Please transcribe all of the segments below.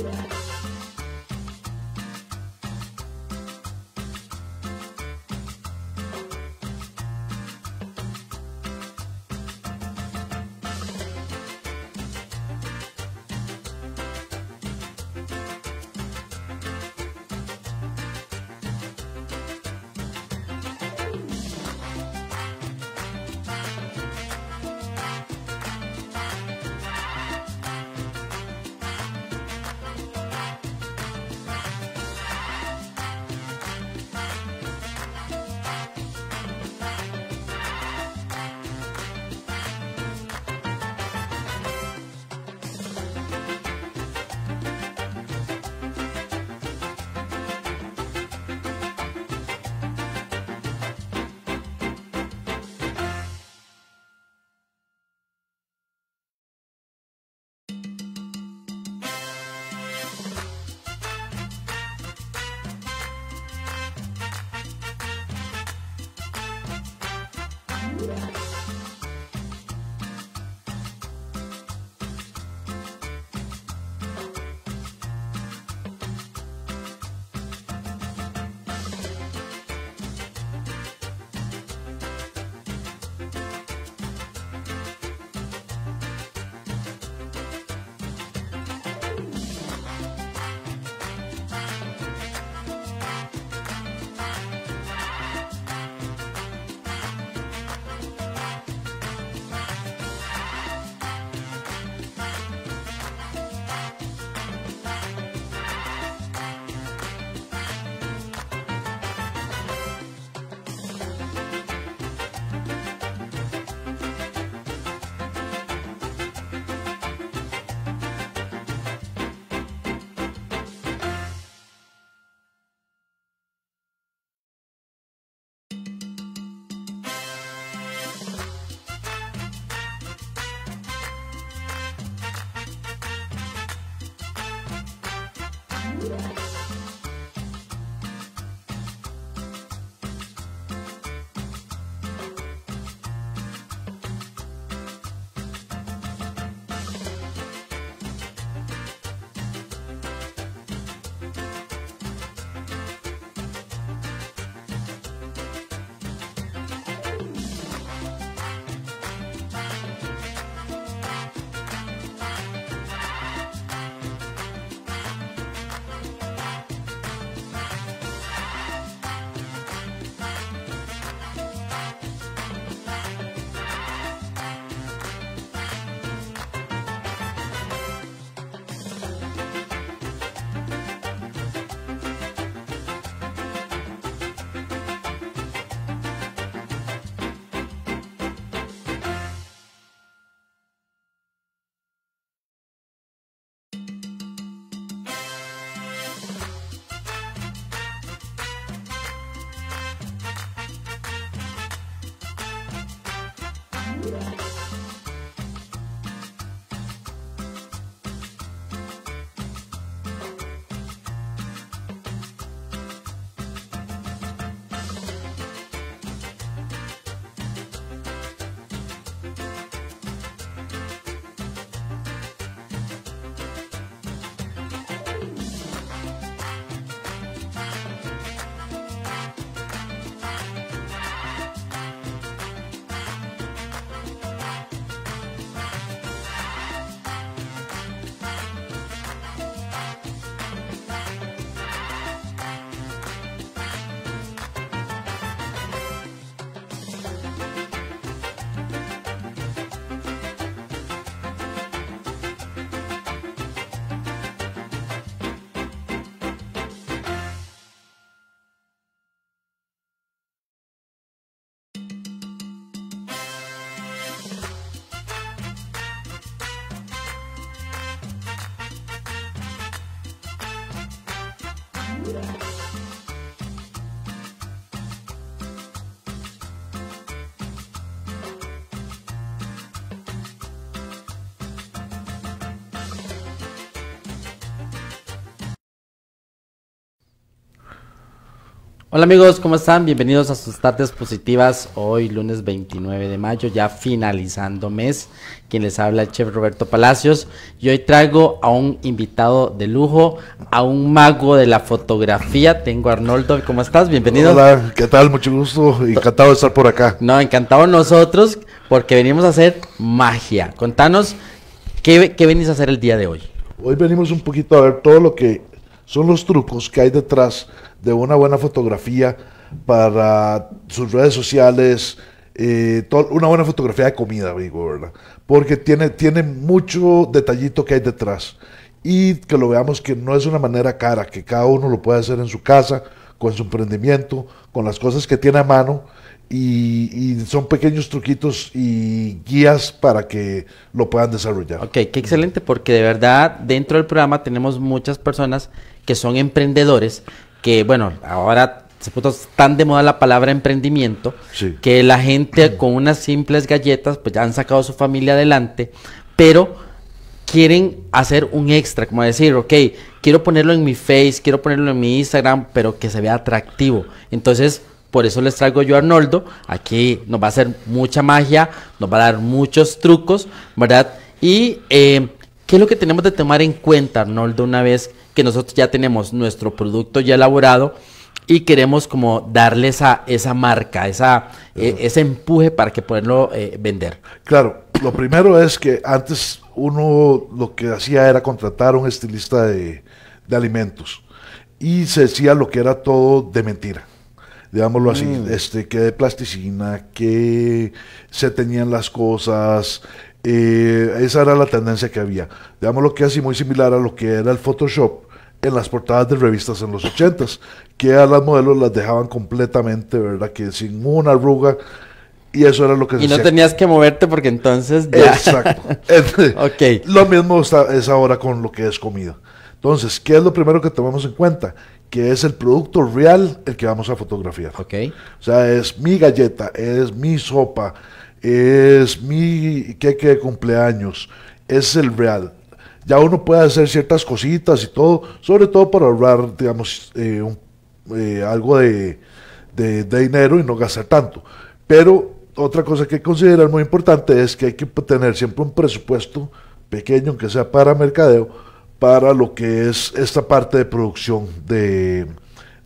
Thank Hola amigos, ¿cómo están? Bienvenidos a sus tardes positivas. Hoy lunes 29 de mayo, ya finalizando mes. Quien les habla el chef Roberto Palacios. Y hoy traigo a un invitado de lujo, a un mago de la fotografía. Tengo a Arnoldo, ¿cómo estás? Bienvenido. Hola, ¿qué tal? Mucho gusto. Encantado de estar por acá. No, encantado nosotros porque venimos a hacer magia. Contanos, qué venís a hacer el día de hoy? Hoy venimos un poquito a ver todo lo que son los trucos que hay detrás de una buena fotografía para sus redes sociales, eh, una buena fotografía de comida, amigo, ¿verdad? Porque tiene, tiene mucho detallito que hay detrás. Y que lo veamos que no es una manera cara, que cada uno lo puede hacer en su casa, con su emprendimiento, con las cosas que tiene a mano. Y, y, son pequeños truquitos y guías para que lo puedan desarrollar. Ok, qué excelente, porque de verdad dentro del programa tenemos muchas personas que son emprendedores, que bueno, ahora se puso tan de moda la palabra emprendimiento, que la gente con unas simples galletas, pues ya han sacado a su familia adelante, pero quieren hacer un extra, como decir, ok, quiero ponerlo en mi Face, quiero ponerlo en mi Instagram, pero que se vea atractivo. Entonces, por eso les traigo yo a Arnoldo. Aquí nos va a hacer mucha magia, nos va a dar muchos trucos, ¿verdad? Y eh, ¿Qué es lo que tenemos de tomar en cuenta, Arnoldo, una vez que nosotros ya tenemos nuestro producto ya elaborado y queremos como darle esa, esa marca, esa, eh, ese empuje para que poderlo eh, vender? Claro, lo primero es que antes uno lo que hacía era contratar un estilista de, alimentos y se decía lo que era todo de mentira digámoslo así, mm. este, que de plasticina, que se tenían las cosas, y eh, esa era la tendencia que había. Digamos lo que así muy similar a lo que era el Photoshop en las portadas de revistas en los 80s, que a las modelos las dejaban completamente, ¿verdad? Que sin una arruga. Y eso era lo que y no tenías que moverte porque entonces... Exacto. okay. Lo mismo está, es ahora con lo que es comida. Entonces, ¿qué es lo primero que tomamos en cuenta? Que es el producto real el que vamos a fotografiar. Ok. O sea, es mi galleta, es mi sopa, es mi queque de cumpleaños, es el real. Ya uno puede hacer ciertas cositas y todo, sobre todo para ahorrar, digamos, eh, eh, algo de, de, dinero y no gastar tanto. Pero otra cosa que considerar muy importante es que hay que tener siempre un presupuesto pequeño, aunque sea para mercadeo, para lo que es esta parte de producción de,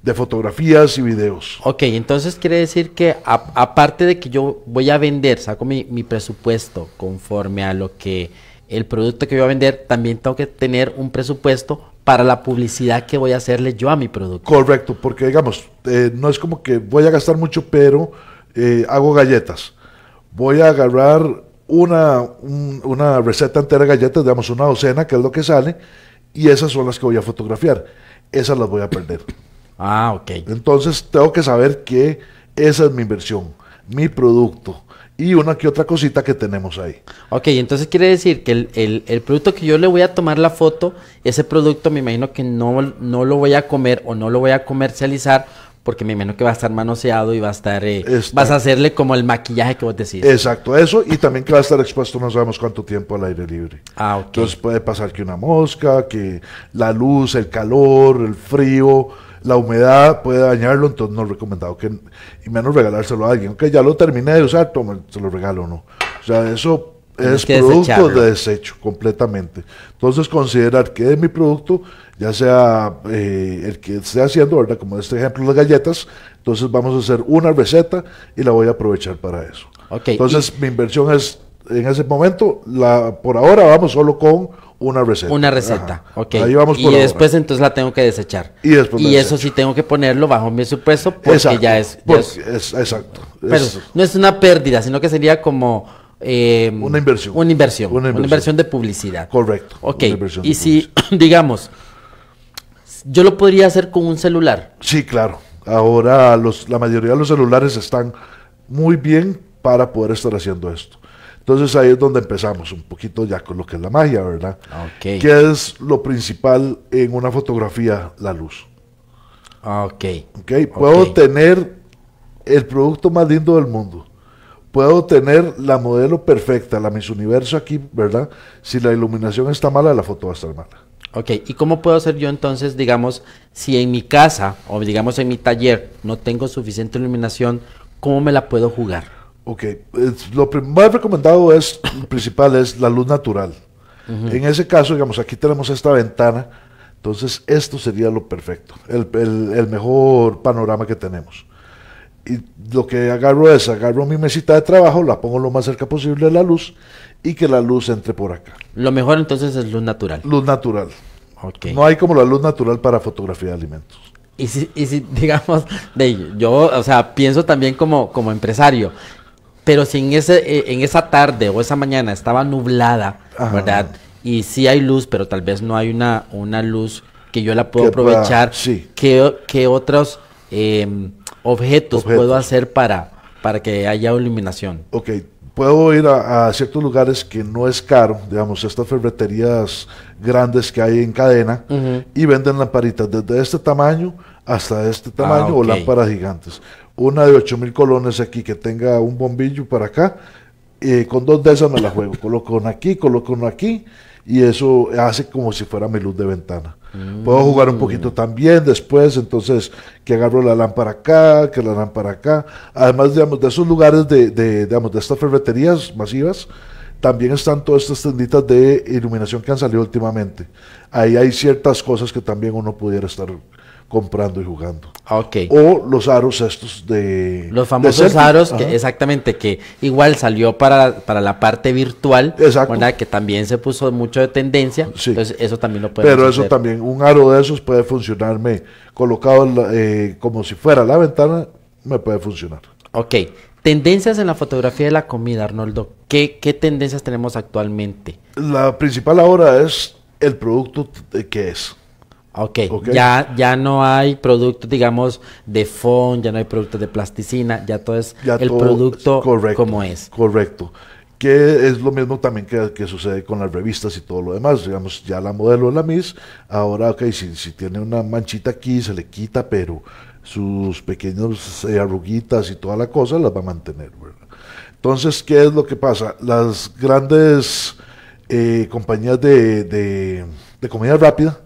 de fotografías y videos. Ok, entonces quiere decir que aparte de que yo voy a vender, saco mi, presupuesto conforme a lo que el producto que voy a vender, también tengo que tener un presupuesto para la publicidad que voy a hacerle yo a mi producto. Correcto, porque digamos, eh, no es como que voy a gastar mucho, pero eh, hago galletas. Voy a agarrar una, una receta entera de galletas, digamos una docena, que es lo que sale, y esas son las que voy a fotografiar. Esas las voy a perder. Ah, ok. Entonces tengo que saber que esa es mi inversión, mi producto y una que otra cosita que tenemos ahí. Ok, entonces quiere decir que el, producto que yo le voy a tomar la foto, ese producto me imagino que no, no lo voy a comer o no lo voy a comercializar porque me imagino que va a estar manoseado y va a estar, eh, este. vas a hacerle como el maquillaje que vos decís. Exacto, eso y también que va a estar expuesto no sabemos cuánto tiempo al aire libre. Ah, ok. Entonces puede pasar que una mosca, que la luz, el calor, el frío la humedad puede dañarlo, entonces no es recomendado que, y menos regalárselo a alguien. que ya lo termine de usar, toma, se lo regalo o no. O sea, eso es producto de desecho completamente. Entonces considerar que es mi producto, ya sea eh, el que esté haciendo, ¿verdad? Como este ejemplo, las galletas, entonces vamos a hacer una receta y la voy a aprovechar para eso. entonces mi inversión es, en ese momento, la, por ahora vamos solo con una receta. Una receta, ok. vamos y después entonces la tengo que desechar. Y después eso sí tengo que ponerlo bajo mi supuesto porque ya es... pues exacto. Pero no es una pérdida, sino que sería como... Eh, una, inversión, una inversión. Una inversión. Una inversión, de publicidad. Correcto. Ok. Y si, digamos, yo lo podría hacer con un celular. Sí, claro. Ahora los, la mayoría de los celulares están muy bien para poder estar haciendo esto. Entonces ahí es donde empezamos un poquito ya con lo que es la magia, ¿verdad? Okay. ¿Qué es lo principal en una fotografía? La luz. Ah, ok. Ok, Puedo tener el producto más lindo del mundo. Puedo tener la modelo perfecta, la Miss Universo aquí, ¿verdad? Si la iluminación está mala, la foto va a estar mala. Ok, ¿y cómo puedo hacer yo entonces, digamos, si en mi casa o digamos en mi taller no tengo suficiente iluminación, ¿cómo me la puedo jugar? Ok, lo más recomendado es, principal es la luz natural. En ese caso, digamos, aquí tenemos esta ventana, entonces esto sería lo perfecto, el, mejor panorama que tenemos. Y lo que agarro es, agarro mi mesita de trabajo, la pongo lo más cerca posible de la luz y que la luz entre por acá. Lo mejor entonces es luz natural. Luz natural. Okay. No hay como la luz natural para fotografía de alimentos. Y si, si, digamos, yo, o sea, pienso también como, como empresario, pero si en, ese, eh, en esa tarde o esa mañana estaba nublada, ¿verdad? Y sí hay luz, pero tal vez no hay una, una luz que yo la puedo aprovechar. sí. ¿Qué, otros em, objetos, puedo hacer para, para que haya iluminación? Ok, puedo ir a, ciertos lugares que no es caro, digamos, estas ferreterías grandes que hay en cadena y venden lamparitas desde este tamaño hasta este tamaño o ah, lámparas gigantes una de 8000 colones aquí que tenga un bombillo para acá, eh, con dos de esas me la juego, coloco una aquí, coloco uno aquí, y eso hace como si fuera mi luz de ventana. Puedo mm. jugar un poquito también después, entonces que agarro la lámpara acá, que la lámpara acá. Además, digamos, de esos lugares de, digamos, de estas ferreterías masivas, también están todas estas tenditas de iluminación que han salido últimamente. Ahí hay ciertas cosas que también uno pudiera estar comprando y jugando. Ah, okay. O los aros estos de... Los famosos aros, exactamente, que igual salió para, la parte virtual, Exacto. que también se puso mucho de tendencia, entonces eso también lo puede Pero eso también, un aro de esos puede funcionarme colocado eh, como si fuera la ventana, me puede funcionar. Ok, tendencias en la fotografía de la comida, Arnoldo, ¿qué, qué tendencias tenemos actualmente? La principal ahora es el producto que es. Okay. ok, Ya, ya no hay productos, digamos, de fond, ya no hay productos de plasticina, ya todo es el producto como es. Correcto. Que es lo mismo también que, sucede con las revistas y todo lo demás. Digamos, ya la modelo es la Miss, ahora, ok, si, tiene una manchita aquí, se le quita, pero sus pequeñas eh, arruguitas y toda la cosa las va a mantener, Entonces, ¿qué es lo que pasa? Las grandes eh, compañías de, de comida rápida,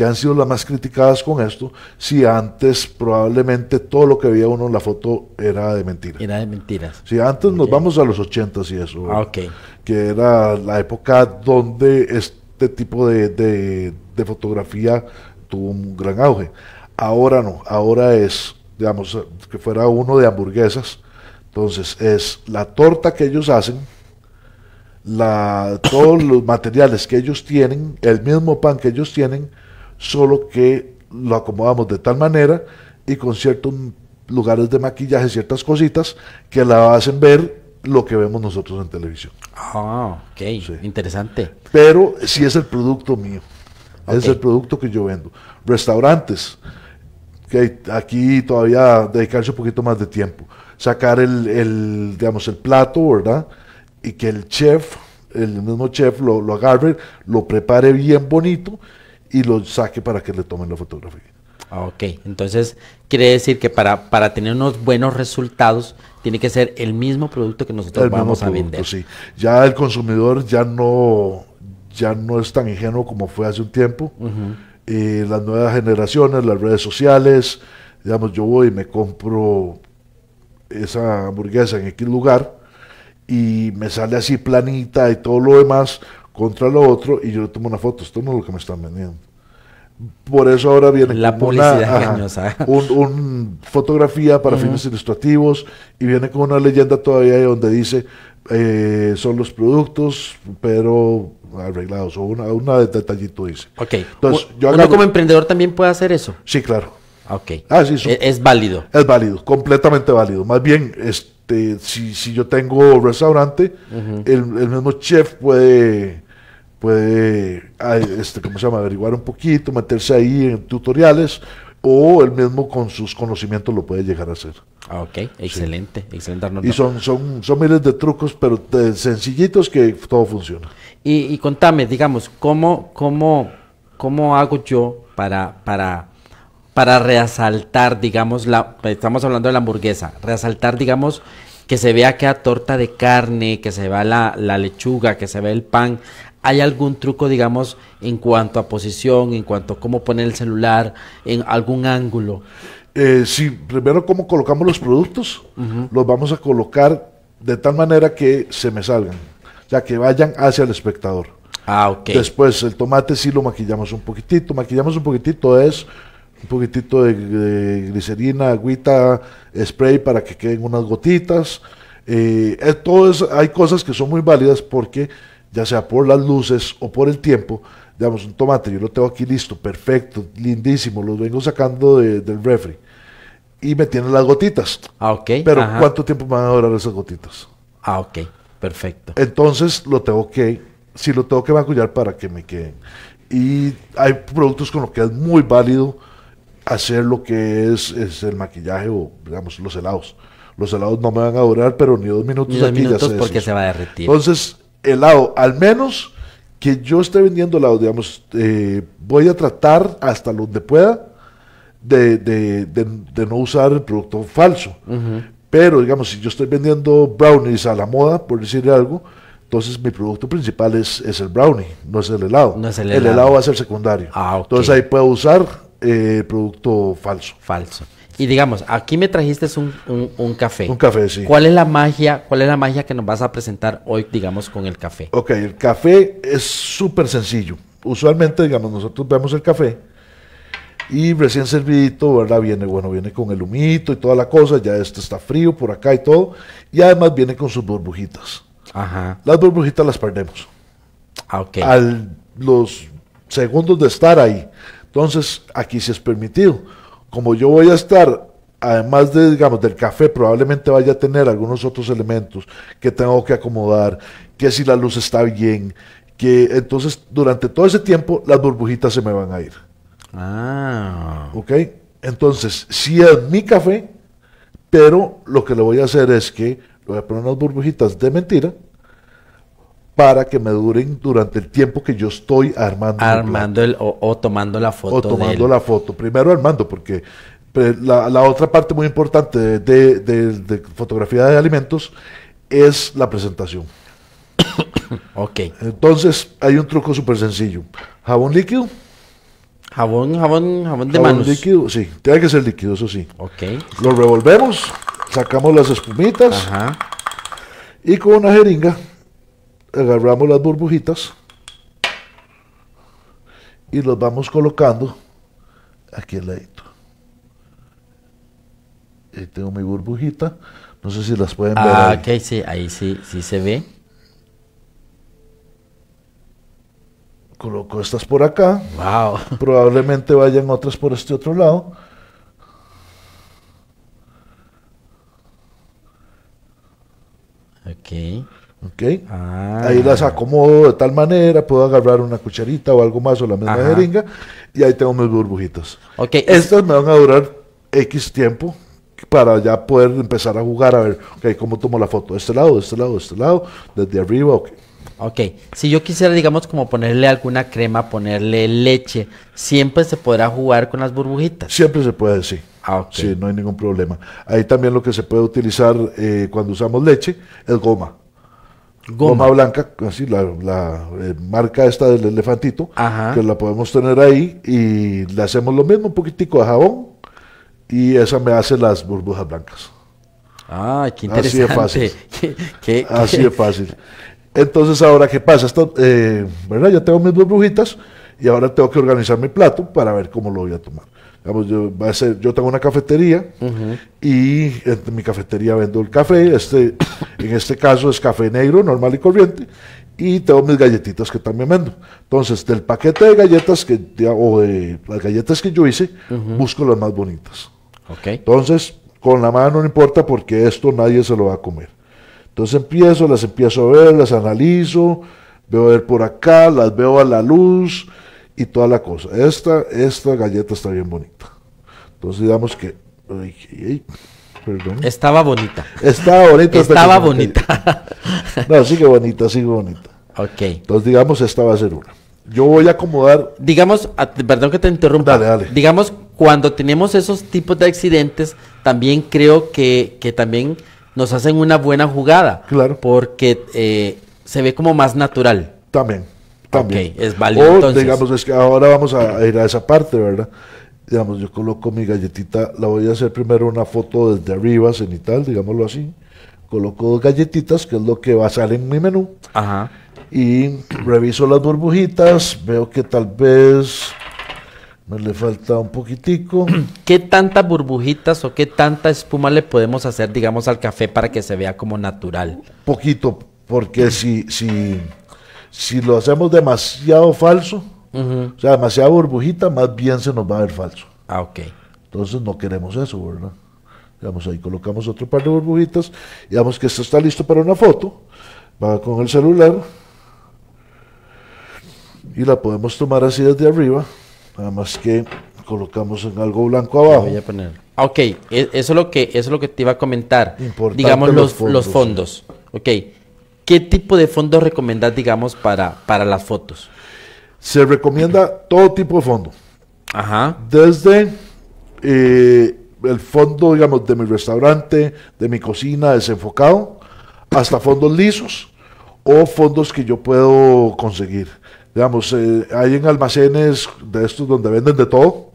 que han sido las más criticadas con esto, si antes probablemente todo lo que veía uno en la foto era de mentira. Era de mentiras. Si antes nos vamos a los ochentas y eso, ah, que era la época donde este tipo de, fotografía tuvo un gran auge. Ahora no, ahora es, digamos, que fuera uno de hamburguesas, entonces es la torta que ellos hacen, la, todos los materiales que ellos tienen, el mismo pan que ellos tienen, solo que lo acomodamos de tal manera y con ciertos lugares de maquillaje, ciertas cositas que la hacen ver lo que vemos nosotros en televisión. Ah, ok, interesante. Pero sí es el producto mío, es el producto que yo vendo. Restaurantes, que aquí todavía dedicarse un poquito más de tiempo. Sacar el, digamos, el plato, ¿verdad? Y que el chef, el mismo chef lo, lo agarre, lo prepare bien bonito y lo saque para que le tomen la fotografía. Ah, ok, entonces quiere decir que para, para tener unos buenos resultados tiene que ser el mismo producto que nosotros vamos a vender. Sí. Ya el consumidor ya no, ya no es tan ingenuo como fue hace un tiempo. Eh, las nuevas generaciones, las redes sociales, digamos, yo voy y me compro esa hamburguesa en X lugar y me sale así planita y todo lo demás, contra lo otro y yo le tomo una foto. Esto no es lo que me están vendiendo. Por eso ahora viene la una, fotografía para fines ilustrativos y viene con una leyenda todavía donde dice eh, son los productos, pero arreglados o una, una detallito dice. Ok. Entonces, yo como emprendedor también puede hacer eso? Sí, claro. Ok. Ah, sí, es, e, es válido. Es válido, completamente válido. Más bien es este, si, yo tengo restaurante, el, mismo chef puede, puede este, ¿cómo se llama? averiguar un poquito, meterse ahí en tutoriales o el mismo con sus conocimientos lo puede llegar a hacer. Ah, ok, excelente, excelente Y son, son, son miles de trucos, pero sencillitos que todo funciona. Y, contame, digamos, ¿cómo, cómo, cómo hago yo para, para para reasaltar, digamos, la, estamos hablando de la hamburguesa, reasaltar, digamos, que se vea que a torta de carne, que se vea la, lechuga, que se vea el pan, ¿Hay algún truco, digamos, en cuanto a posición, en cuanto a cómo poner el celular, en algún ángulo? Eh, sí, primero cómo colocamos los productos, los vamos a colocar de tal manera que se me salgan, ya que vayan hacia el espectador. Ah, ok. Después el tomate sí lo maquillamos un poquitito, maquillamos un poquitito es un poquitito de, glicerina, agüita, spray para que queden unas gotitas. Eh, eh, hay cosas que son muy válidas porque ya sea por las luces o por el tiempo, digamos, un tomate, yo lo tengo aquí listo, perfecto, lindísimo, lo vengo sacando del refri y me tienen las gotitas. Ah, ok. Pero ¿cuánto tiempo me van a durar esas gotitas? Ah, ok, perfecto. Entonces lo tengo que, si lo tengo que macullar para que me queden. Y hay productos con los que es muy válido hacer lo que es, el maquillaje o, digamos, los helados. Los helados no me van a durar, pero ni dos minutos ni dos aquí minutos porque se va a derretir. Entonces, helado, al menos que yo esté vendiendo helado, digamos, eh, voy a tratar hasta donde pueda de, de, de, no usar el producto falso. Pero, digamos, si yo estoy vendiendo brownies a la moda, por decirle algo, entonces mi producto principal es, el brownie, no es el helado. No es el helado. El va a ser secundario. Ah, entonces ahí puedo usar eh, producto falso. Falso. Y digamos, aquí me trajiste un, un, café. Un café, sí. ¿Cuál es la magia? ¿Cuál es la magia que nos vas a presentar hoy, digamos, con el café? Ok, el café es súper sencillo. Usualmente, digamos, nosotros vemos el café y recién servidito, ¿verdad? Viene, bueno, viene con el humito y toda la cosa, ya esto está frío por acá y todo, y además viene con sus burbujitas. Ajá. Las burbujitas las perdemos. Ah, los segundos de estar ahí. Entonces, aquí sí es permitido. Como yo voy a estar, además de, digamos, del café, probablemente vaya a tener algunos otros elementos que tengo que acomodar, que si la luz está bien, que entonces durante todo ese tiempo las burbujitas se me van a ir. Ah. ¿Ok? Entonces, sí es mi café, pero lo que le voy a hacer es que le voy a poner unas burbujitas de mentira para que me duren durante el tiempo que yo estoy armando. Armando o, tomando la foto. O tomando la foto. Primero armando, porque la, otra parte muy importante de, fotografía de alimentos es la presentación. ok. Entonces hay un truco súper sencillo. Jabón líquido. Jabón, jabón, jabón de jabón líquido, sí. Tiene que ser líquido, eso sí. Ok. Lo revolvemos, sacamos las espumitas. Ajá. Y con una jeringa agarramos las burbujitas y los vamos colocando aquí al ladito. Ahí tengo mi burbujita. No sé si las pueden ver. Ah, ok, sí, ahí sí, sí se ve. Coloco estas por acá. Wow. Probablemente vayan otras por este otro lado. Ok. ¿Ok? Ah. Ahí las acomodo de tal manera, puedo agarrar una cucharita o algo más o la misma jeringa y ahí tengo mis burbujitos. Ok. Estas me van a durar X tiempo para ya poder empezar a jugar a ver, ok, cómo tomo la foto, de este lado, de este lado, de este lado, desde arriba, ok. Ok, si yo quisiera, digamos, como ponerle alguna crema, ponerle leche, siempre se podrá jugar con las burbujitas. Siempre se puede, sí. Ah, Sí, no hay ningún problema. Ahí también lo que se puede utilizar eh, cuando usamos leche es goma. Goma, blanca, así la, eh, marca esta del elefantito, que la podemos tener ahí y le hacemos lo mismo, un poquitico de jabón y esa me hace las burbujas blancas. Ah, qué interesante. Así de fácil. Así de fácil. Entonces, ahora, ¿qué pasa? Esto, eh, ¿verdad? Ya tengo mis dos brujitas y ahora tengo que organizar mi plato para ver cómo lo voy a tomar. yo, va a ser, yo tengo una cafetería y en mi cafetería vendo el café. Este, en este caso es café negro, normal y corriente. Y tengo mis galletitas que también vendo. Entonces, del paquete de galletas que, o de las galletas que yo hice, busco las más bonitas. Okay. Entonces, con la mano no importa porque esto nadie se lo va a comer. Entonces empiezo, las empiezo a ver, las analizo, veo a ver por acá, las veo a la luz y toda la cosa. Esta, esta galleta está bien bonita. Entonces digamos que... perdón. Estaba bonita. Estaba bonita. Estaba bonita. no, sigue bonita, sigue bonita. Ok. Entonces digamos esta va a ser una. Yo voy a acomodar. Digamos, perdón que te interrumpa. Dale, dale. Digamos, cuando tenemos esos tipos de accidentes, también creo que, que también nos hacen una buena jugada. Claro. Porque eh, se ve como más natural. También, también. Ok, es válido. O entonces. digamos, es que ahora vamos a ir a esa parte, ¿verdad? Digamos, yo coloco mi galletita, la voy a hacer primero una foto desde arriba, cenital, digámoslo así. Coloco dos galletitas, que es lo que va a salir en mi menú. Ajá. Y reviso las burbujitas, veo que tal vez me le falta un poquitico. ¿Qué tantas burbujitas o qué tanta espuma le podemos hacer, digamos, al café para que se vea como natural? Poquito, porque si, si, si lo hacemos demasiado falso, o sea, demasiada burbujita, más bien se nos va a ver falso. Ah, ok. Entonces no queremos eso, ¿verdad? Digamos, ahí colocamos otro par de burbujitas. Digamos que esto está listo para una foto. Va con el celular. Y la podemos tomar así desde arriba. Nada más que colocamos en algo blanco abajo. Ah, ok, e, eso es lo que, es lo que te iba a comentar. Importante digamos los, fondos. ¿qué tipo de fondos recomiendas digamos, para, las fotos? Se recomienda todo tipo de fondo. Ajá. Desde eh, el fondo, digamos, de mi restaurante, de mi cocina desenfocado, hasta fondos lisos o fondos que yo puedo conseguir digamos, eh, hay en almacenes de estos donde venden de todo,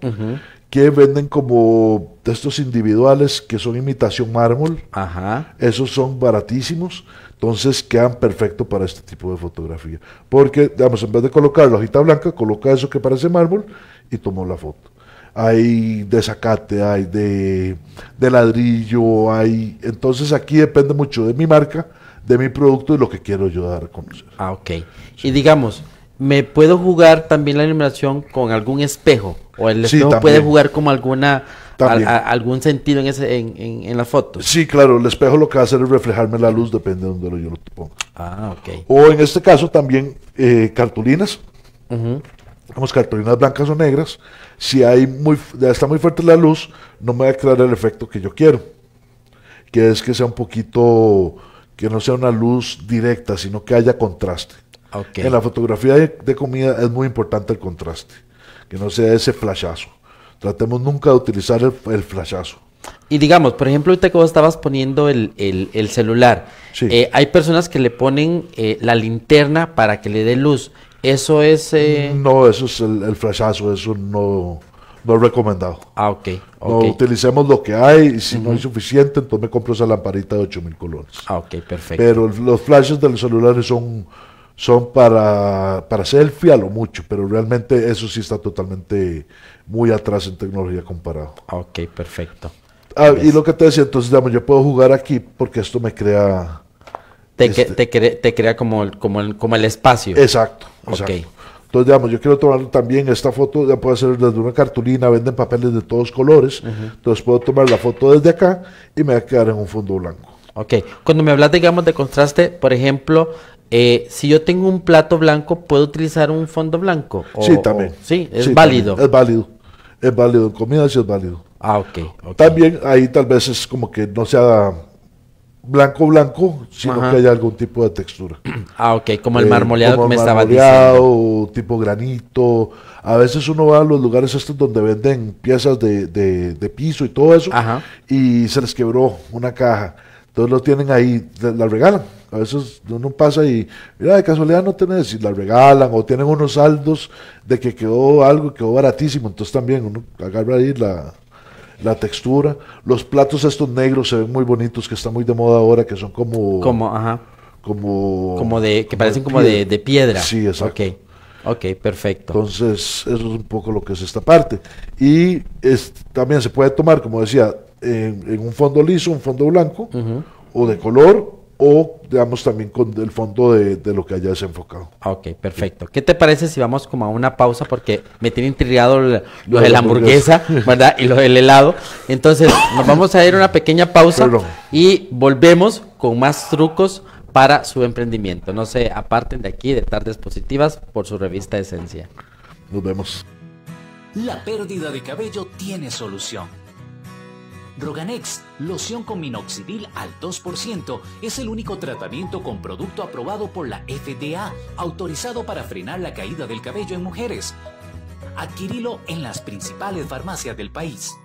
que venden como de estos individuales que son imitación mármol. Ajá. Esos son baratísimos. Entonces quedan perfectos para este tipo de fotografía. Porque, digamos, en vez de colocar la hojita blanca, coloca eso que parece mármol y tomó la foto. Hay de zacate, hay de, ladrillo, hay... Entonces aquí depende mucho de mi marca, de mi producto y lo que quiero yo dar a conocer. Ah, ok. Y digamos, me puedo jugar también la iluminación con algún espejo. O el espejo puede jugar como alguna algún sentido en, ese, en, la foto. Sí, claro, el espejo lo que hace es reflejarme la luz, depende de donde yo lo ponga. Ah, ok. O en este caso también eh, cartulinas. cartulinas blancas o negras. Si hay muy, está muy fuerte la luz, no me va a crear el efecto que yo quiero. Que es que sea un poquito, que no sea una luz directa, sino que haya contraste. En la fotografía de, comida es muy importante el contraste, que no sea ese flashazo. Tratemos nunca de utilizar el, flashazo. Y digamos, por ejemplo, ahorita que vos estabas poniendo el, celular, eh, hay personas que le ponen eh, la linterna para que le dé luz. Eso es... Eh? No, eso es el, flashazo, eso no, no es recomendado. Ah, ok. No, utilicemos lo que hay y si no hay suficiente, entonces me compro esa lamparita de 8000 colores. Ah, ok, perfecto. Pero los flashes de los celulares son son para, para selfie a lo mucho, pero realmente eso sí está totalmente muy atrás en tecnología comparado. Ok, perfecto. Ah, y pues lo que te decía, entonces, digamos, yo puedo jugar aquí porque esto me crea... Te, este te, crea, como, el, como, como el espacio. Exacto, Entonces, digamos, yo quiero tomar también esta foto, ya puedo hacer desde una cartulina, venden papeles de todos colores, entonces puedo tomar la foto desde acá y me va a quedar en un fondo blanco. Ok, cuando me hablas, digamos, de contraste, por ejemplo, eh, si yo tengo un plato blanco, ¿puedo utilizar un fondo blanco? sí, también. sí, es válido. Es válido. Es válido. En comida sí es válido. Ah, ok. También ahí tal vez es como que no sea blanco blanco, sino que haya algún tipo de textura. Ah, ok, como el eh, marmoleado que me estaba diciendo. tipo granito. A veces uno va a los lugares estos donde venden piezas de, de piso y todo eso, y se les quebró una caja. Entonces lo tienen ahí, la regalan. A veces uno pasa y, mira, de casualidad no tenés, y la regalan, o tienen unos saldos de que quedó algo, quedó baratísimo. Entonces también uno agarra ahí la, textura. Los platos estos negros se ven muy bonitos, que están muy de moda ahora, que son como... Como, ajá. Como... Como de... Que parecen como de, piedra. Sí, exacto. Ok, ok, perfecto. Entonces, eso es un poco lo que es esta parte. Y también se puede tomar, como decía, en, un fondo liso, un fondo blanco, o de color, o digamos también con el fondo de, lo que hayas enfocado. Ah, ok, perfecto. ¿Qué te parece si vamos como a una pausa? Porque me tiene intrigado lo, de la hamburguesa, ¿verdad? Y lo del helado. Entonces, nos vamos a ir a una pequeña pausa y volvemos con más trucos para su emprendimiento. No se aparten de aquí de Tardes Positivas por su revista Esencia. Nos vemos. La pérdida de cabello tiene solución Roganex, loción con minoxidil al 2%, es el único tratamiento con producto aprobado por la FDA, autorizado para frenar la caída del cabello en mujeres. Adquirilo en las principales farmacias del país.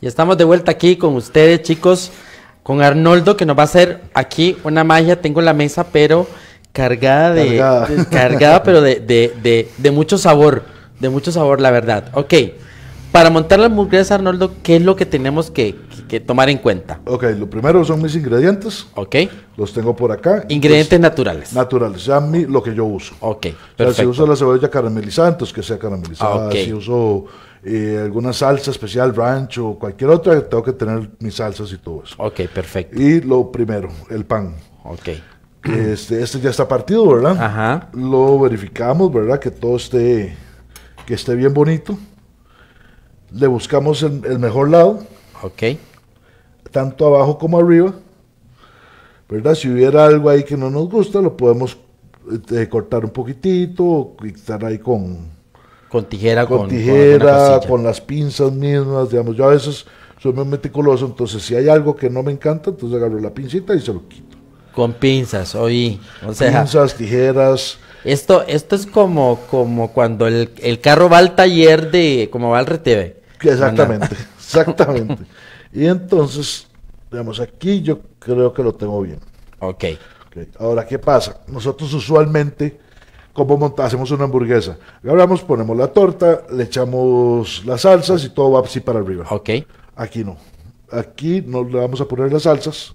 Y estamos de vuelta aquí con ustedes, chicos, con Arnoldo, que nos va a hacer aquí una magia. Tengo la mesa, pero cargada de. Cargada, cargada pero de, de, de, mucho sabor. De mucho sabor, la verdad. Ok. Para montar la mugreza, Arnoldo, ¿qué es lo que tenemos que, que, tomar en cuenta? Ok, lo primero son mis ingredientes. Ok. Los tengo por acá. Ingredientes naturales. Naturales, ya mi, lo que yo uso. Ok, pero si uso la cebolla caramelizada, entonces que sea caramelizada. Ah, OK. Si uso eh, alguna salsa especial, ranch o cualquier otra, tengo que tener mis salsas y todo eso. Ok, perfecto. Y lo primero, el pan. Ok. Este, este ya está partido, ¿verdad? Ajá. Lo verificamos, ¿verdad? Que todo esté, que esté bien bonito. Le buscamos el, el mejor lado. Ok. Tanto abajo como arriba. ¿Verdad? Si hubiera algo ahí que no nos gusta, lo podemos eh, cortar un poquitito o quitar ahí con, con tijera, con, tijera, con, las pinzas mismas, digamos. Yo a veces soy muy meticuloso, entonces si hay algo que no me encanta, entonces agarro la pincita y se lo quito. Con pinzas, oí. O sea, pinzas, tijeras. Esto, esto es como, como cuando el, carro va al taller de, como va al RTV. Exactamente, exactamente. y entonces, digamos, aquí yo creo que lo tengo bien. Ok. Ahora, ¿qué pasa? Nosotros usualmente cómo monta, hacemos una hamburguesa. Agarramos, ponemos la torta, le echamos las salsas y todo va así para arriba. Ok. Aquí no. Aquí no le vamos a poner las salsas.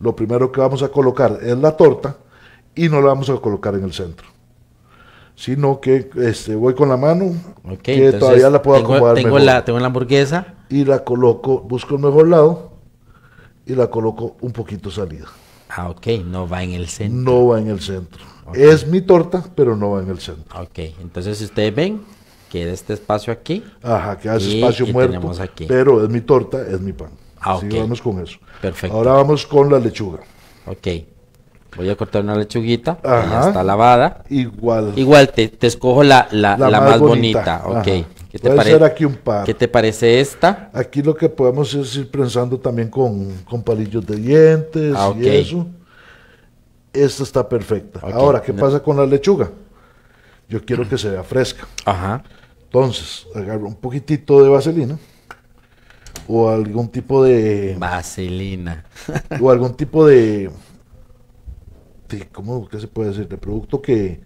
Lo primero que vamos a colocar es la torta y no la vamos a colocar en el centro sino que este, voy con la mano, que todavía la puedo tengo, acomodar tengo La, tengo la hamburguesa. Y la coloco, busco el mejor lado y la coloco un poquito salida. Ah, ok, no va en el centro. No va en el centro. Es mi torta, pero no va en el centro. Ok, entonces ustedes ven que este espacio aquí. Ajá, que hace espacio muerto. Aquí. Pero es mi torta, es mi pan. Ah, Así vamos con eso. Perfecto. Ahora vamos con la lechuga. Ok. Voy a cortar una lechuguita, Ajá. ya está lavada. Igual. Igual, te, te escojo la, la, más, bonita. Ok. ¿Qué te, parece? aquí un par. ¿Qué te parece esta? Aquí lo que podemos es ir prensando también con, palillos de dientes y ah, eso esta está perfecta. Ahora, ¿qué pasa con la lechuga? Yo quiero que se vea fresca. Ajá. Entonces, agarro un poquitito de vaselina o algún tipo de vaselina o algún tipo de, cómo qué se puede decir de producto que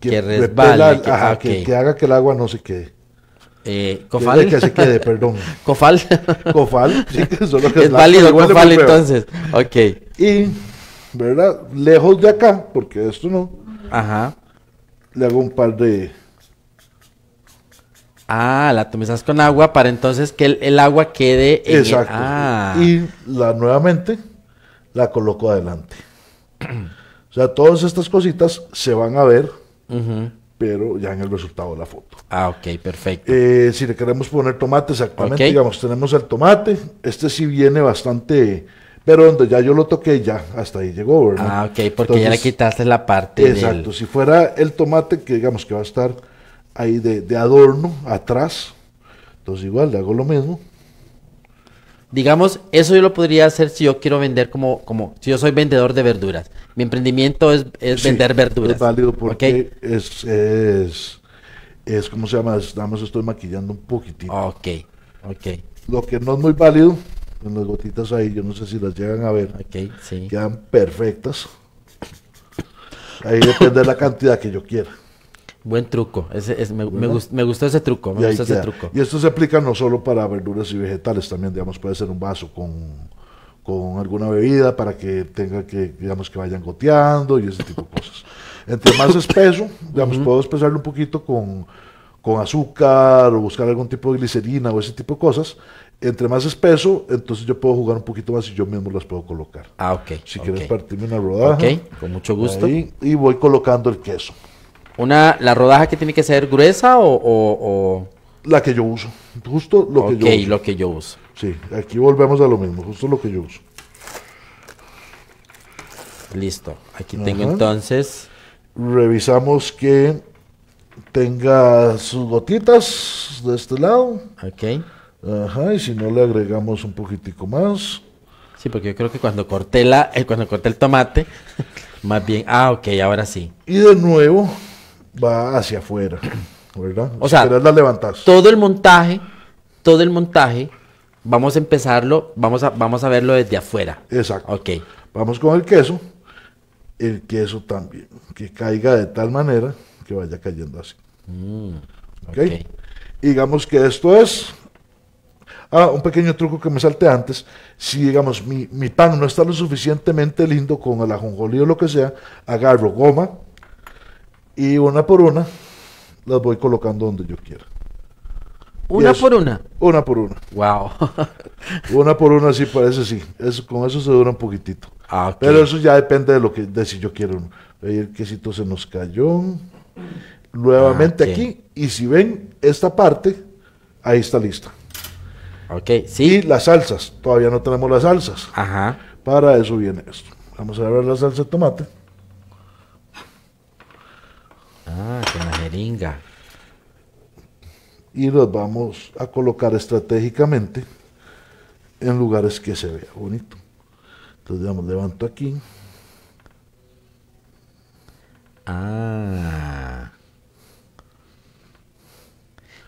que, que que, haga que el agua no se quede. Eh, cofal. Que, se quede, perdón. Cofal. Cofal. Sí, que es válido cofal entonces. Ok. Y ¿verdad? Lejos de acá, porque esto no. Ajá. Le hago un par de... Ah, la atomizas con agua para entonces que el, agua quede... En Exacto. El... Ah. Y la nuevamente la coloco adelante. o sea, todas estas cositas se van a ver, pero ya en el resultado de la foto. Ah, ok, perfecto. Eh, si le queremos poner tomates, actualmente digamos, tenemos el tomate. Este sí viene bastante pero donde ya yo lo toqué, ya hasta ahí llegó, ¿verdad? Ah, ok, porque ya le quitaste la parte. Exacto, si fuera el tomate que digamos que va a estar ahí de, de adorno, atrás, entonces igual le hago lo mismo. Digamos, eso yo lo podría hacer si yo quiero vender como, como si yo soy vendedor de verduras. Mi emprendimiento es, es vender verduras. Es válido porque es, es, es, ¿cómo se llama? Estamos, nada estoy maquillando un poquitito. Ok, ok. Lo que no es muy válido las gotitas ahí, yo no sé si las llegan a ver. Quedan perfectas. Ahí depende de la cantidad que yo quiera. Buen truco, me, gustó ese truco, ese truco. Y esto se aplica no solo para verduras y vegetales, también, digamos, puede ser un vaso con, con alguna bebida para que tenga que, digamos, que vayan goteando y ese tipo de cosas. Entre más espeso, digamos, puedo espesarlo un poquito con, con azúcar o buscar algún tipo de glicerina o ese tipo de cosas entre más espeso, entonces yo puedo jugar un poquito más y yo mismo las puedo colocar. Ah, ok. Si quieres partirme una rodaja. Ok, con mucho gusto. y voy colocando el queso. Una, ¿La rodaja que tiene que ser gruesa o...? La que yo uso. Justo lo que yo uso. Ok, lo que yo uso. Sí, aquí volvemos a lo mismo. Justo lo que yo uso. Listo. Aquí tengo entonces... Revisamos que tenga sus gotitas de este lado. Ok. Ajá, y si no le agregamos un poquitico más. Sí, porque yo creo que cuando corté, la, eh, cuando corté el tomate, más bien, ah, ok, ahora sí. Y de nuevo va hacia afuera, ¿verdad? O sea, la levantas. todo el montaje, todo el montaje, vamos a empezarlo, vamos a, vamos a verlo desde afuera. Exacto. Ok. Vamos con el queso, el queso también, que caiga de tal manera que vaya cayendo así. Mm, ok. Digamos que esto es Ah, un pequeño truco que me salte antes, si digamos mi, pan no está lo suficientemente lindo con el ajonjolí o lo que sea, agarro goma y una por una las voy colocando donde yo quiera. ¿Una por una? Una por una. Wow. una por una, sí, parece sí. Eso, con eso se dura un poquitito. Ah, Pero eso ya depende de lo que, si yo quiero uno. El quesito se nos cayó. Nuevamente ah, aquí. Y si ven esta parte, ahí está lista sí. Y las salsas, todavía no tenemos las salsas. Ajá. Para eso viene esto. Vamos a ver la salsa de tomate. Ah, con la jeringa. Y los vamos a colocar estratégicamente en lugares que se vea bonito. Entonces, levanto aquí. Ah.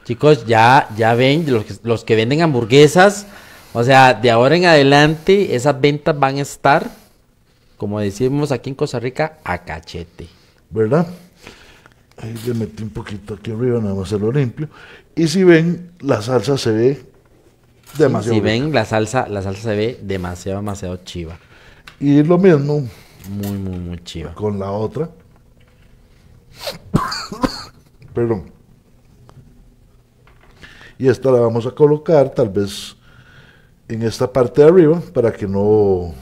Chicos, ya, ya ven, los que, venden hamburguesas, o sea, de ahora en adelante esas ventas van a estar, como decimos aquí en Costa Rica, a cachete. ¿Verdad? Ahí le metí un poquito aquí arriba, nada más lo limpio. Y si ven, la salsa se ve demasiado. si ven, la salsa, la salsa se ve demasiado, demasiado chiva. Y lo mismo. Muy, muy, muy chiva. Con la otra. Perdón y esta la vamos a colocar tal vez en esta parte de arriba para que no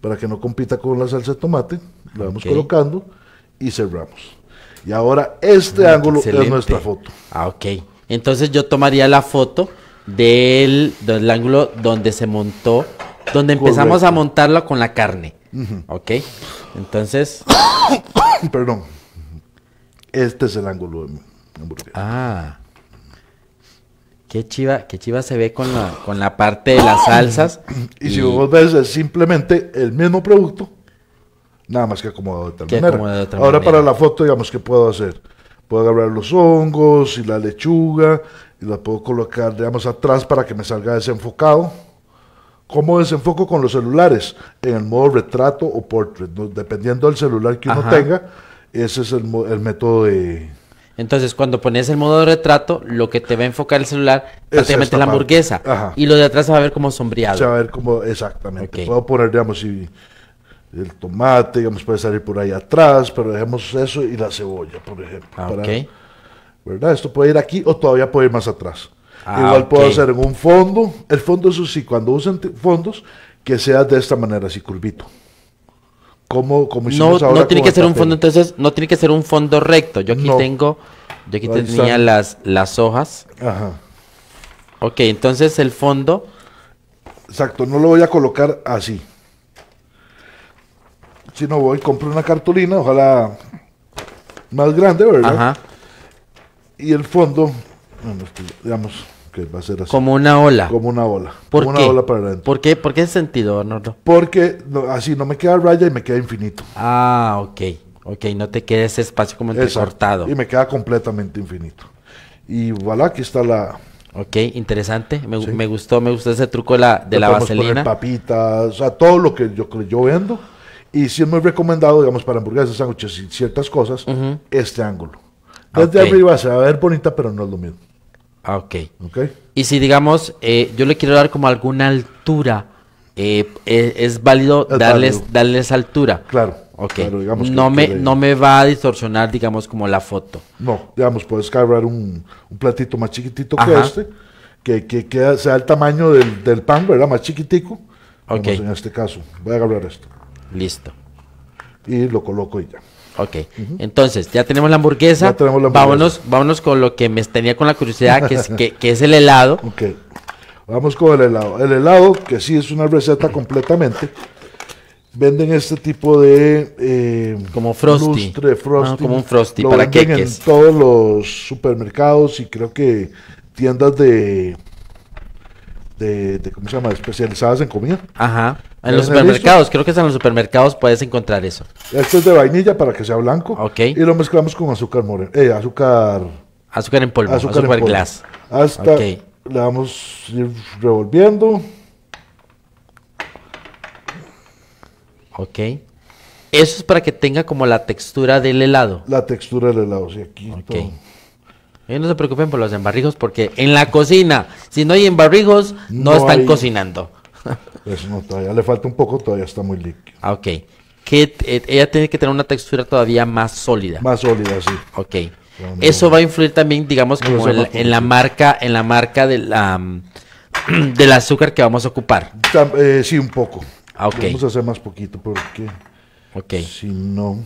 para que no compita con la salsa de tomate la vamos colocando y cerramos y ahora este mm, ángulo es nuestra foto ah ok entonces yo tomaría la foto del, del ángulo donde se montó donde empezamos a montarlo con la carne ok entonces perdón este es el ángulo de mi hamburguesa ah Qué chiva, qué chiva se ve con la, parte de las salsas. Y, si vos ves, es simplemente el mismo producto, nada más que acomodado de tal manera. Ahora para la foto, digamos, ¿qué puedo hacer? Puedo agarrar los hongos y la lechuga y la puedo colocar, digamos, atrás para que me salga desenfocado. ¿Cómo desenfoco con los celulares? En el modo retrato o portrait, dependiendo del celular que uno tenga, ese es el, el método de entonces, cuando pones el modo de retrato, lo que te va a enfocar el celular prácticamente la hamburguesa. Y lo de atrás se va a ver como sombreado. Se va a ver como, exactamente. Puedo poner, digamos, si el tomate, digamos, puede salir por ahí atrás, pero dejemos eso y la cebolla, por ejemplo. Ah, ¿Verdad? Esto puede ir aquí o todavía puede ir más atrás. Ah, Igual puedo hacer en un fondo. El fondo, eso sí, cuando usen fondos, que sea de esta manera, así curvito. ¿Cómo no, ahora No tiene que ser un fondo, entonces, no tiene que ser un fondo recto. Yo aquí tengo, yo aquí tenía las, las hojas. Ajá. Ok, entonces el fondo. Exacto, no lo voy a colocar así. Si no voy, compro una cartulina, ojalá más grande, ¿verdad? Ajá. Y el fondo, digamos, va a ser así. Como una ola. Como una ola. ¿Por qué? Una ola para ¿Por qué? ¿Por qué ese sentido, Arnoldo? Porque así no me queda raya y me queda infinito. Ah, ok. Ok, no te queda ese espacio como entrecortado. Y me queda completamente infinito. Y voilà, aquí está la... Ok, interesante. Me, gustó, me gustó ese truco de la, de la vaselina. papitas, o sea, todo lo que yo, yo vendo. Y si es muy recomendado, digamos, para hamburguesas, sándwiches y ciertas cosas, este ángulo. Ah, Desde arriba se va a ver bonita, pero no es lo mismo. Ah, ok. okay. Y si digamos, eh, yo le quiero dar como alguna altura, eh, eh, es válido darles, darles altura. Claro. okay. Claro, digamos no, me, no me va a distorsionar, digamos, como la foto. No, digamos, puedes cargar un, platito más chiquitito que este, que, que, sea el tamaño del, del pan, ¿verdad? Más chiquitico. Ok. en este caso. Voy a agarrar esto. Listo. Y lo coloco y ya. Ok, entonces ya tenemos la hamburguesa. Ya tenemos la hamburguesa. Vámonos, vámonos con lo que me tenía con la curiosidad, que es, que, es el helado. Ok, vamos con el helado. El helado, que sí es una receta completamente, venden este tipo de eh, como frosty, ah, como un frosty lo para venden en todos los supermercados y creo que tiendas de de, ¿cómo se llama? Especializadas en comida. Ajá. En los supermercados, creo que en los supermercados puedes encontrar eso. esto es de vainilla para que sea blanco. Ok. Y lo mezclamos con azúcar moreno, eh, azúcar... Azúcar en polvo, azúcar, en glass. Hasta le vamos a ir revolviendo. Ok. Eso es para que tenga como la textura del helado. La textura del helado, sí, aquí. Eh, no se preocupen por los embarrijos porque en la cocina, si no hay embarrigos, no, están cocinando. Eso no, todavía le falta un poco, todavía está muy líquido. Ah, ok. Que, eh, ella tiene que tener una textura todavía más sólida. Más sólida, sí. Ok. eso va a influir también, digamos, como en la, marca, en la de la, del azúcar que vamos a ocupar. Eh, sí, un poco. Ah, vamos a hacer más poquito porque okay. si no...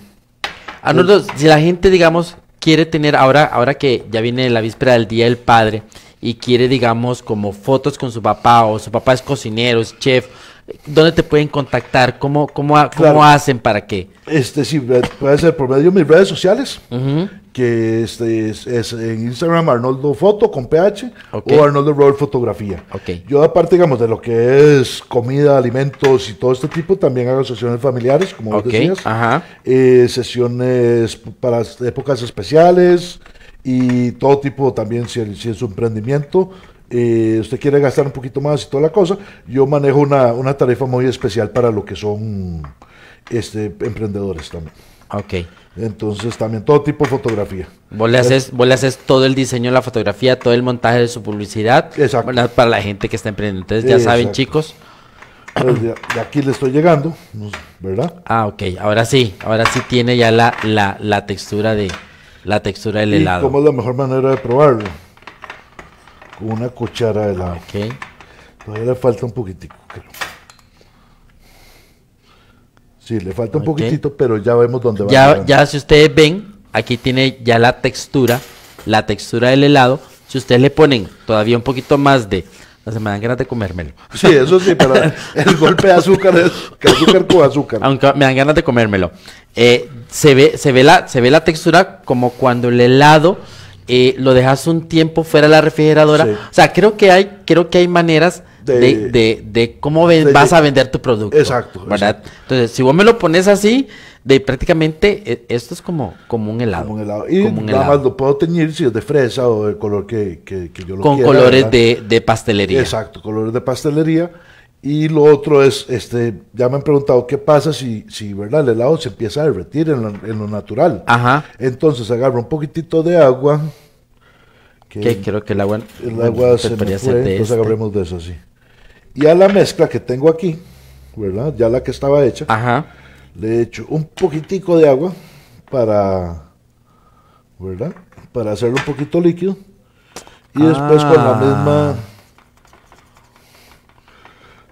A si la gente, digamos, quiere tener ahora, ahora que ya viene la víspera del Día del Padre y quiere, digamos, como fotos con su papá o su papá es cocinero, es chef, ¿dónde te pueden contactar? ¿Cómo, cómo, cómo hacen para qué? Este, sí, puede ser por medio de mis redes sociales que este es, en Instagram Arnoldo Foto con PH o Arnoldo Roll Fotografía. Okay. Yo aparte, digamos, de lo que es comida, alimentos y todo este tipo, también hago sesiones familiares, como vos decías, eh, sesiones para épocas especiales y todo tipo también, si, es un emprendimiento, eh, usted quiere gastar un poquito más y toda la cosa, yo manejo una, una tarifa muy especial para lo que son este, emprendedores también. Ok. Entonces también todo tipo de fotografía. Vos le, haces, todo el diseño de la fotografía, todo el montaje de su publicidad. Exacto. Para la gente que está emprendiendo. Entonces ya saben chicos. Pues de, aquí le estoy llegando, ¿verdad? Ah, ok. Ahora sí, ahora sí tiene ya la, la, textura de la textura del helado. ¿Cómo es la mejor manera de probarlo? Con una cuchara de helado. Ok. Todavía le falta un poquitico. Creo. Sí, le falta un poquitito, pero ya vemos dónde va. Ya, ya si ustedes ven, aquí tiene ya la textura, la textura del helado. Si ustedes le ponen todavía un poquito más de... No se me dan ganas de comérmelo. Sí, eso sí, pero el golpe de azúcar es que azúcar con azúcar. Aunque me dan ganas de comérmelo. Eh, se, ve, se, ve la, se ve la textura como cuando el helado eh, lo dejas un tiempo fuera de la refrigeradora. O sea, creo que hay, creo que hay maneras este, de, de, cómo vas a vender tu producto. Exacto. ¿Verdad? Entonces, si vos me lo pones así, de prácticamente e, esto es como, como un helado. Como un helado. Y como helado. más lo puedo teñir si es de fresa o el color que, que, yo lo Con colores de, de, pastelería. Exacto, colores de pastelería. Y lo otro es, este, ya me han preguntado qué pasa si, si ¿verdad? el helado se empieza a derretir en lo, natural. Ajá. Entonces agarro un poquitito de agua. Que, creo que el agua... El agua se entonces este. agarremos de eso, sí. Y a la mezcla que tengo aquí, ¿verdad? Ya la que estaba hecha, Ajá. le echo un poquitico de agua para, ¿verdad? Para hacer un poquito líquido. Y después con la ah. misma,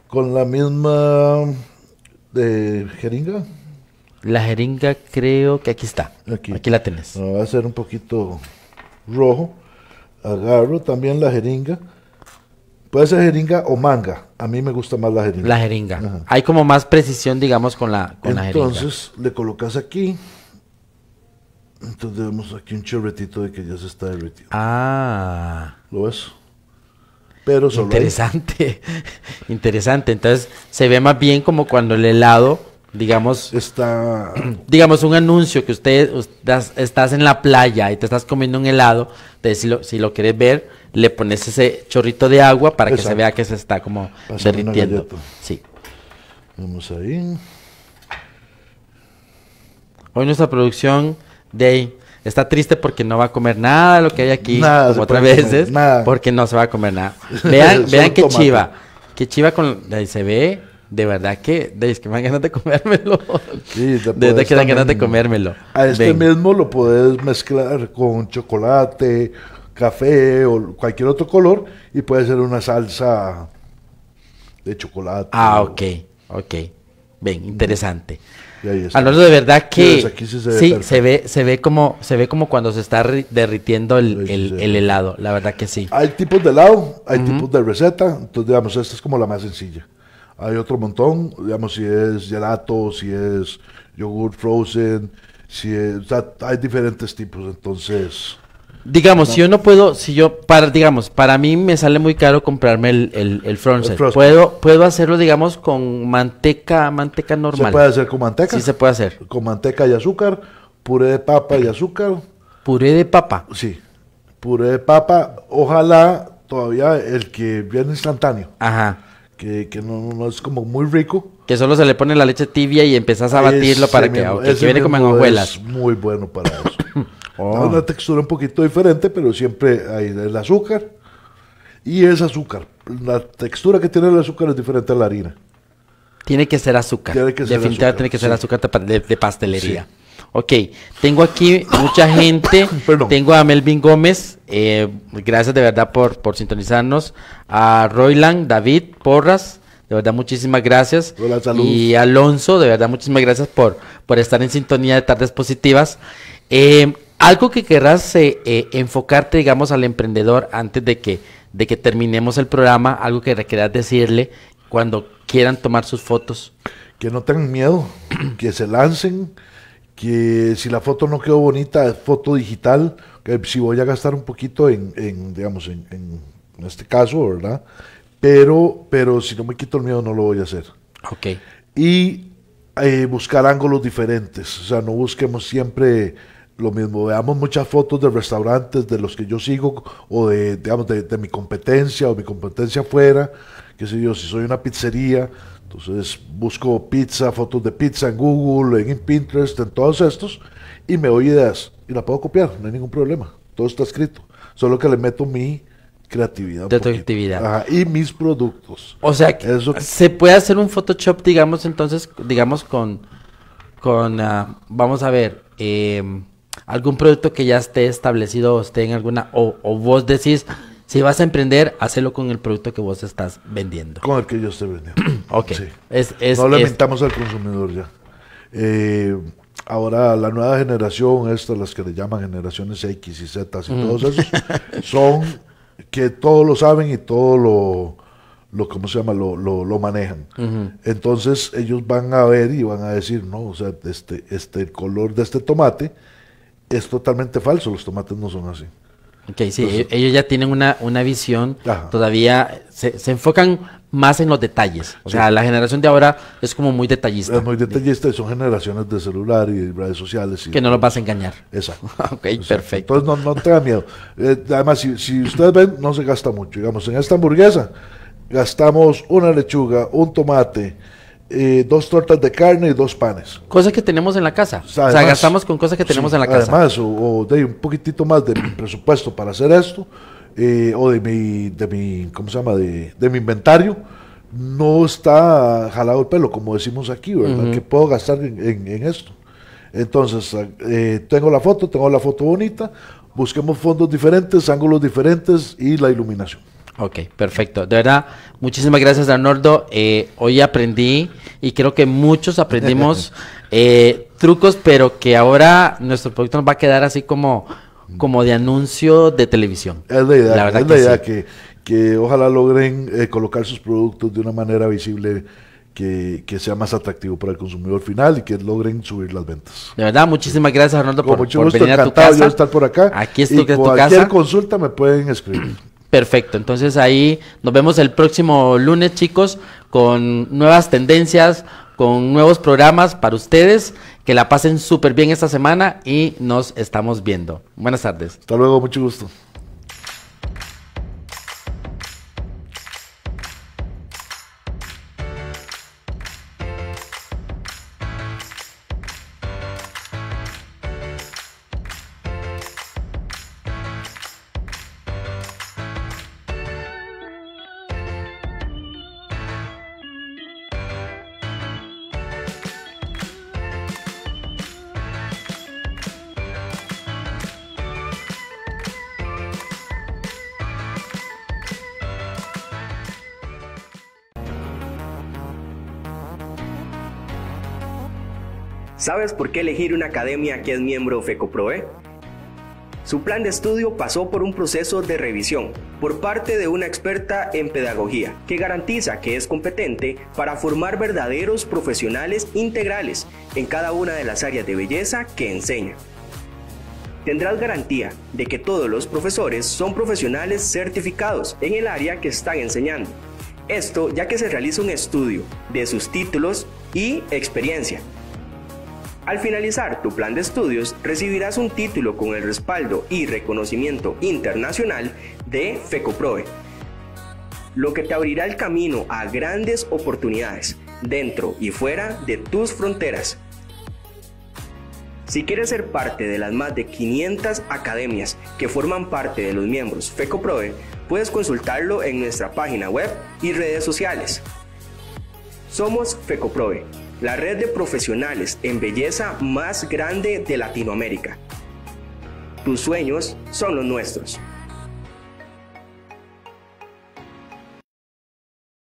con la misma de jeringa. La jeringa creo que aquí está. Aquí, aquí la tenés. va a ser un poquito rojo. Agarro también la jeringa Puede ser jeringa o manga. A mí me gusta más la jeringa. La jeringa. Hay como más precisión, digamos, con la, jeringa. Entonces le colocas aquí. Entonces vemos aquí un chorretito de que ya se está derretido. Ah. ¿Lo ves? Pero solo Interesante. Interesante. Entonces se ve más bien como cuando el helado, digamos. Está. Digamos un anuncio que usted, estás en la playa y te estás comiendo un helado. Entonces, si si lo quieres ver le pones ese chorrito de agua para que se vea que se está como derritiendo. Sí. Vamos ahí. Hoy nuestra producción Day está triste porque no va a comer nada lo que hay aquí, nada, como otras veces, porque no se va a comer nada. Vean, vean qué chiva, qué chiva con ahí se ve, de verdad que, de, es que me dan ganas de comérmelo. Sí, te de verdad que me dan ganas de comérmelo. A este mismo lo puedes mezclar con chocolate, café o cualquier otro color y puede ser una salsa de chocolate. Ah, ok, ok. Ven, interesante. Alonso, de verdad que pues sí, se, ve se, ve como se ve como cuando se está derritiendo el, helado, la verdad que sí. Hay tipos de helado, hay tipos de receta, entonces digamos esta es como la más sencilla. Hay otro montón, digamos si es gelato, si es yogurt frozen, si hay diferentes tipos, entonces Digamos, si yo no puedo, si yo, para, digamos, para mí me sale muy caro comprarme el, el, el, Puedo, puedo hacerlo, digamos, con manteca, manteca normal. Se puede hacer con manteca. Sí, se puede hacer. Con manteca y azúcar, puré de papa y azúcar. Puré de papa. Sí. Puré de papa, ojalá todavía el que viene instantáneo. Ajá. Que, que no, no, es como muy rico. Que solo se le pone la leche tibia y empezás a batirlo para que, que viene como en hojuelas. muy bueno para eso. Ah. Una textura un poquito diferente, pero siempre hay el azúcar. Y es azúcar. La textura que tiene el azúcar es diferente a la harina. Tiene que ser azúcar. Tiene que ser Definitivamente tiene que ser azúcar de, pastelería. Ok, tengo aquí mucha gente. Tengo a Melvin Gómez. Eh, gracias de verdad por, por sintonizarnos. A Royland, David Porras. De verdad, muchísimas gracias. y Alonso, de verdad, muchísimas gracias por, por estar en sintonía de Tardes Positivas. Eh, algo que querrás eh, eh, enfocarte, digamos, al emprendedor antes de que, de que terminemos el programa, algo que querrás decirle cuando quieran tomar sus fotos. Que no tengan miedo, que se lancen, que si la foto no quedó bonita, es foto digital, que si voy a gastar un poquito en, digamos, en, este caso, ¿verdad? Pero, pero si no me quito el miedo, no lo voy a hacer. Ok. Y eh, buscar ángulos diferentes, o sea, no busquemos siempre lo mismo, veamos muchas fotos de restaurantes de los que yo sigo o de, digamos, de, mi competencia o mi competencia fuera qué sé yo, si soy una pizzería, entonces busco pizza, fotos de pizza en Google, en Pinterest, en todos estos, y me doy ideas y la puedo copiar, no hay ningún problema, todo está escrito, solo que le meto mi creatividad. De creatividad. y mis productos. O sea, que se puede hacer un Photoshop, digamos, entonces, digamos, con, con, ah, vamos a ver, eh, algún producto que ya esté establecido o en alguna, o, vos decís, si vas a emprender, hazlo con el producto que vos estás vendiendo. Con el que yo estoy vendiendo. ok. no lamentamos al consumidor ya. Eh, ahora, la nueva generación, estas las que le llaman generaciones X y Z y mm. todos esos, son que todos lo saben y todo lo, lo ¿cómo se llama? Lo, manejan. Entonces ellos van a ver y van a decir, no, o sea, este, este, el color de este tomate es totalmente falso, los tomates no son así. Ok, sí, e-, ellos ya tienen una, una visión, todavía se, se, enfocan más en los detalles. O sea, la generación de ahora es como muy detallista. Es muy detallista y son generaciones de celular y redes sociales. que no los vas a engañar. Exacto. ok, perfecto. Entonces no, no miedo. Eh, además, si, si ustedes ven, no se gasta mucho. Digamos, en esta hamburguesa gastamos una lechuga, un tomate, eh, dos tortas de carne y dos panes. Cosas que tenemos en la casa. O sea, gastamos con cosas que tenemos en la casa. Además, o, un poquitito más de mi presupuesto para hacer esto, eh, o de mi, de mi, ¿cómo se llama? De, de, mi inventario, no está jalado el pelo, como decimos aquí, ¿verdad? Que puedo gastar en, esto. Entonces, eh, tengo la foto, tengo la foto bonita, busquemos fondos diferentes, ángulos diferentes y la iluminación. Ok, perfecto. De verdad, muchísimas gracias, Arnoldo. Eh, hoy aprendí y creo que muchos aprendimos eh, trucos, pero que ahora nuestro producto nos va a quedar así como, como de anuncio de televisión. Es la idea, la verdad es que, la idea que, ojalá logren eh, colocar sus productos de una manera visible. Que, sea más atractivo para el consumidor final y que logren subir las ventas. De verdad, muchísimas gracias, Arnoldo, por, venir a tu casa. estar por acá. Aquí tu casa. Cualquier consulta me pueden escribir. Perfecto, entonces ahí nos vemos el próximo lunes, chicos, con nuevas tendencias, con nuevos programas para ustedes. Que la pasen súper bien esta semana y nos estamos viendo. Buenas tardes. Hasta luego, mucho gusto. ¿Sabes por qué elegir una academia que es miembro FECOPROE? Su plan de estudio pasó por un proceso de revisión por parte de una experta en pedagogía que garantiza que es competente para formar verdaderos profesionales integrales en cada una de las áreas de belleza que enseña. Tendrás garantía de que todos los profesores son profesionales certificados en el área que están enseñando. Esto ya que se realiza un estudio de sus títulos y experiencia al finalizar tu plan de estudios, recibirás un título con el respaldo y reconocimiento internacional de FECOPROE, lo que te abrirá el camino a grandes oportunidades dentro y fuera de tus fronteras. Si quieres ser parte de las más de 500 academias que forman parte de los miembros FECOPROE, puedes consultarlo en nuestra página web y redes sociales. Somos FECOPROE la red de profesionales en belleza más grande de Latinoamérica. Tus sueños son los nuestros.